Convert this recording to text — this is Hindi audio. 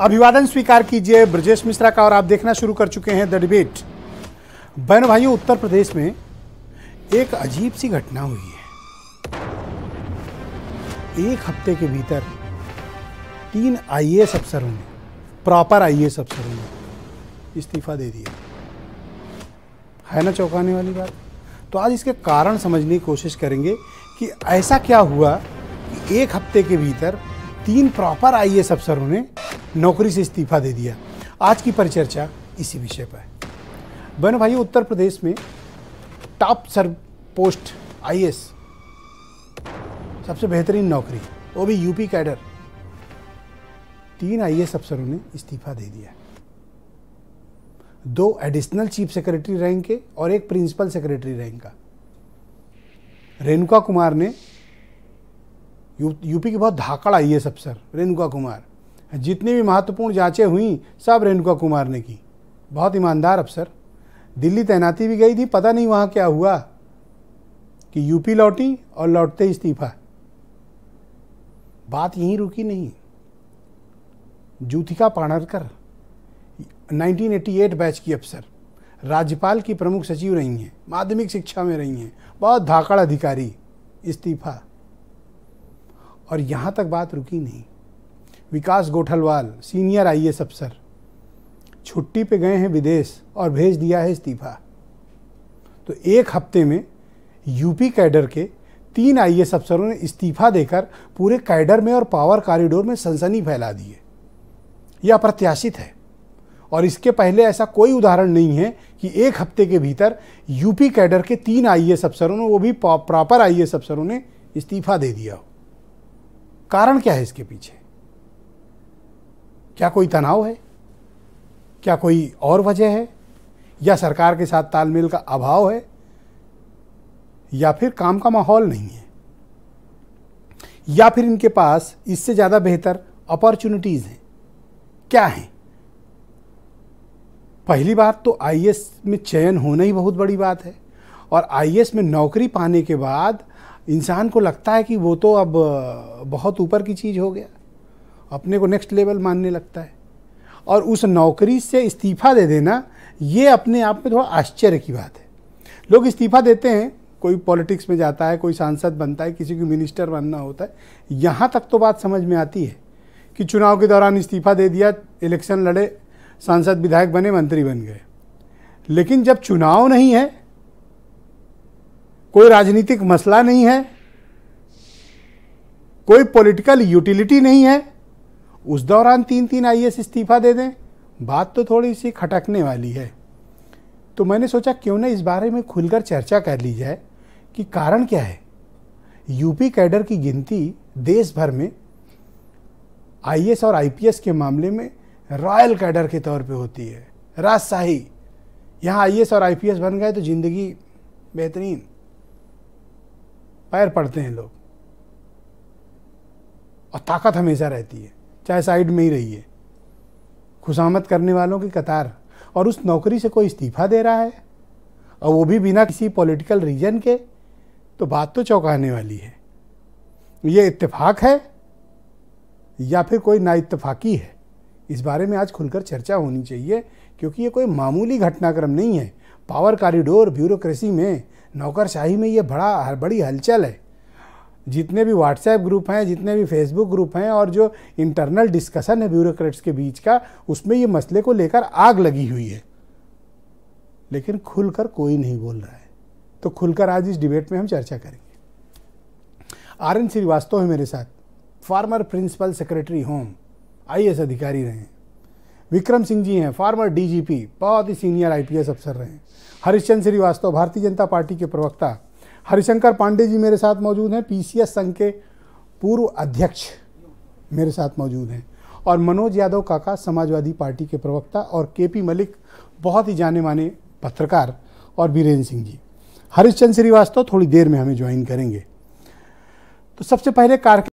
अभिवादन स्वीकार कीजिए ब्रजेश मिश्रा का और आप देखना शुरू कर चुके हैं द डिबेट बहन भाइयों उत्तर प्रदेश में एक अजीब सी घटना हुई है एक हफ्ते के भीतर तीन आईएएस अफसरों ने प्रॉपर आईएएस अफसरों ने इस्तीफा दे दिया है ना चौंकाने वाली बात तो आज इसके कारण समझने की कोशिश करेंगे कि ऐसा क्या हुआ कि एक हफ्ते के भीतर तीन प्रॉपर आईएएस अफसरों ने नौकरी से इस्तीफा दे दिया आज की परिचर्चा इसी विषय पर है बहनों भाई उत्तर प्रदेश में टॉप सर पोस्ट आई सबसे बेहतरीन नौकरी वो भी यूपी कैडर तीन आई अफसरों ने इस्तीफा दे दिया दो एडिशनल चीफ सेक्रेटरी रैंक के और एक प्रिंसिपल सेक्रेटरी रैंक का रेणुका कुमार ने यू, यूपी के बहुत धाकड़ आई एस अफसर रेणुका कुमार जितनी भी महत्वपूर्ण जांचें हुई सब रेणुका कुमार ने की बहुत ईमानदार अफसर दिल्ली तैनाती भी गई थी पता नहीं वहाँ क्या हुआ कि यूपी लौटी और लौटते इस्तीफा बात यहीं रुकी नहीं जूथिका पाणरकर 1988 बैच की अफसर राज्यपाल की प्रमुख सचिव रही हैं माध्यमिक शिक्षा में रही हैं बहुत धाकड़ अधिकारी इस्तीफा और यहाँ तक बात रुकी नहीं विकास गोठलवाल सीनियर आई अफसर छुट्टी पे गए हैं विदेश और भेज दिया है इस्तीफा तो एक हफ्ते में यूपी कैडर के तीन आई अफसरों ने इस्तीफा देकर पूरे कैडर में और पावर कॉरिडोर में सनसनी फैला दी है यह अप्रत्याशित है और इसके पहले ऐसा कोई उदाहरण नहीं है कि एक हफ्ते के भीतर यूपी कैडर के तीन आई अफसरों ने वो भी प्रॉपर आई अफसरों ने इस्तीफा दे दिया हो कारण क्या है इसके पीछे क्या कोई तनाव है क्या कोई और वजह है या सरकार के साथ तालमेल का अभाव है या फिर काम का माहौल नहीं है या फिर इनके पास इससे ज़्यादा बेहतर अपॉर्चुनिटीज़ हैं क्या हैं पहली बात तो आई में चयन होना ही बहुत बड़ी बात है और आई में नौकरी पाने के बाद इंसान को लगता है कि वो तो अब बहुत ऊपर की चीज़ हो गया अपने को नेक्स्ट लेवल मानने लगता है और उस नौकरी से इस्तीफा दे देना ये अपने आप में थोड़ा आश्चर्य की बात है लोग इस्तीफा देते हैं कोई पॉलिटिक्स में जाता है कोई सांसद बनता है किसी को मिनिस्टर बनना होता है यहाँ तक तो बात समझ में आती है कि चुनाव के दौरान इस्तीफा दे दिया इलेक्शन लड़े सांसद विधायक बने मंत्री बन गए लेकिन जब चुनाव नहीं है कोई राजनीतिक मसला नहीं है कोई पॉलिटिकल यूटिलिटी नहीं है उस दौरान तीन तीन आई इस्तीफा दे दें बात तो थोड़ी सी खटकने वाली है तो मैंने सोचा क्यों ना इस बारे में खुलकर चर्चा कर ली जाए कि कारण क्या है यूपी कैडर की गिनती देश भर में आई और आई के मामले में रॉयल कैडर के तौर पे होती है राजशाही यहाँ आई और आई बन गए तो ज़िंदगी बेहतरीन पैर पड़ते हैं लोग और ताकत हमेशा रहती है चाहे साइड में ही रहिए खुशामद करने वालों की कतार और उस नौकरी से कोई इस्तीफा दे रहा है और वो भी बिना किसी पॉलिटिकल रीजन के तो बात तो चौंकाने वाली है ये इत्तेफाक है या फिर कोई नाइतफाकी है इस बारे में आज खुलकर चर्चा होनी चाहिए क्योंकि ये कोई मामूली घटनाक्रम नहीं है पावर कॉरिडोर ब्यूरोक्रेसी में नौकरशाही में ये बड़ा बड़ी हलचल है जितने भी व्हाट्सएप ग्रुप हैं जितने भी फेसबुक ग्रुप हैं और जो इंटरनल डिस्कशन है ब्यूरोक्रेट्स के बीच का उसमें ये मसले को लेकर आग लगी हुई है लेकिन खुलकर कोई नहीं बोल रहा है तो खुलकर आज इस डिबेट में हम चर्चा करेंगे आर एन श्रीवास्तव है मेरे साथ फार्मर प्रिंसिपल सेक्रेटरी होम आई अधिकारी रहे विक्रम सिंह जी हैं फार्मर डीजीपी बहुत ही सीनियर आईपीएस अफसर रहे हैं हरिश्चंद श्रीवास्तव भारतीय जनता पार्टी के प्रवक्ता हरिशंकर पांडे जी मेरे साथ मौजूद हैं पीसीएस संघ के पूर्व अध्यक्ष मेरे साथ मौजूद हैं और मनोज यादव काका समाजवादी पार्टी के प्रवक्ता और के पी मलिक बहुत ही जाने माने पत्रकार और बीरेन्द्र सिंह जी हरिश्चंद श्रीवास्तव थोड़ी देर में हमें ज्वाइन करेंगे तो सबसे पहले कार्यक्रम